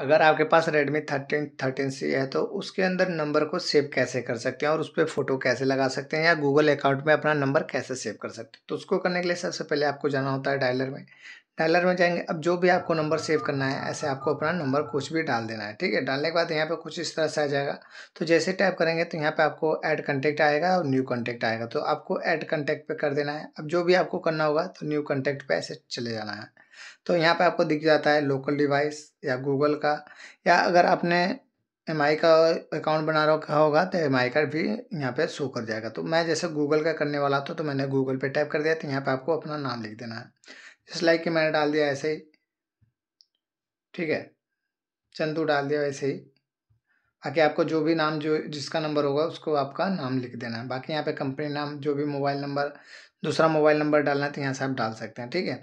अगर आपके पास Redmi 13 thirteen C है तो उसके अंदर नंबर को सेव कैसे कर सकते हैं और उस पर फ़ोटो कैसे लगा सकते हैं या गूगल अकाउंट में अपना नंबर कैसे सेव कर सकते हैं तो उसको करने के लिए सबसे पहले आपको जाना होता है डायलर में डायलर में जाएंगे अब जो भी आपको नंबर सेव करना है ऐसे आपको अपना नंबर कुछ भी डाल देना है ठीक है डालने के बाद यहाँ पे कुछ इस तरह से आ जाएगा तो जैसे टाइप करेंगे तो यहाँ पे आपको ऐड कंटेक्ट आएगा और न्यू कंटेक्ट आएगा तो आपको ऐड कंटेक्ट पे कर देना है अब जो भी आपको करना होगा तो न्यू कंटेक्ट पर ऐसे चले जाना है तो यहाँ पर आपको दिख जाता है लोकल डिवाइस या गूगल का या अगर आपने एम का अकाउंट बना रखा होगा तो एम का भी यहाँ पर शो कर जाएगा तो मैं जैसे गूगल का करने वाला था तो मैंने गूगल पे टाइप कर दिया तो यहाँ पर आपको अपना नाम लिख देना है जस्ट लाइक कि मैंने डाल दिया ऐसे ही ठीक है चंदू डाल दिया वैसे ही बाकी आपको जो भी नाम जो जिसका नंबर होगा उसको आपका नाम लिख देना है बाकी यहाँ पे कंपनी नाम जो भी मोबाइल नंबर दूसरा मोबाइल नंबर डालना है तो यहाँ से आप डाल सकते हैं ठीक है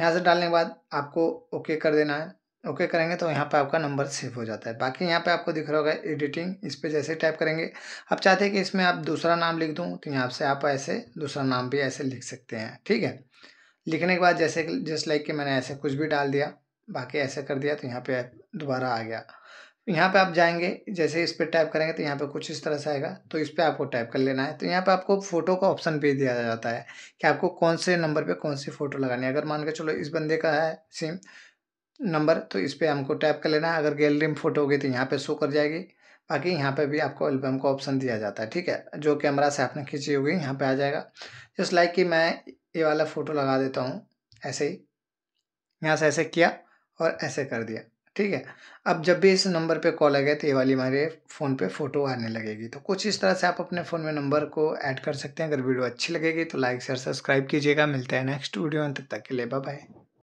यहाँ से डालने के बाद आपको ओके कर देना है ओके करेंगे तो यहाँ पे आपका नंबर सेव हो जाता है बाकी यहाँ पे आपको दिख रहा होगा एडिटिंग इस पर जैसे टाइप करेंगे आप चाहते हैं कि इसमें आप दूसरा नाम लिख दूँ तो यहाँ से आप ऐसे दूसरा नाम भी ऐसे लिख सकते हैं ठीक है लिखने के बाद जैसे जस्ट लाइक कि मैंने ऐसे कुछ भी डाल दिया बाकी ऐसे कर दिया तो यहाँ पे दोबारा आ गया तो यहाँ पे आप जाएंगे जैसे इस पर टाइप करेंगे तो यहाँ पे कुछ इस तरह से आएगा तो इस पर आपको टाइप कर लेना है तो यहाँ पे आपको फ़ोटो का ऑप्शन भी दिया जाता है कि आपको कौन से नंबर पे कौन सी फ़ोटो लगानी है अगर मान के चलो इस बंदे का है सिम नंबर तो इस पर हमको टाइप कर लेना है अगर गैलरी में फ़ोटो होगी तो यहाँ पर शो कर जाएगी बाकी यहाँ पर भी आपको एल्बम का ऑप्शन दिया जाता है ठीक है जो कैमरा से आपने खींची होगी यहाँ पर आ जाएगा जस्ट लाइक कि मैं ये वाला फ़ोटो लगा देता हूँ ऐसे ही यहाँ से ऐसे किया और ऐसे कर दिया ठीक है अब जब भी इस नंबर पे कॉल आ गया तो ये वाली हमारे फ़ोन पे फ़ोटो आने लगेगी तो कुछ इस तरह से आप अपने फ़ोन में नंबर को ऐड कर सकते हैं अगर वीडियो अच्छी लगेगी तो लाइक शेयर सब्सक्राइब कीजिएगा मिलते हैं नेक्स्ट वीडियो तब तक के लिए बाय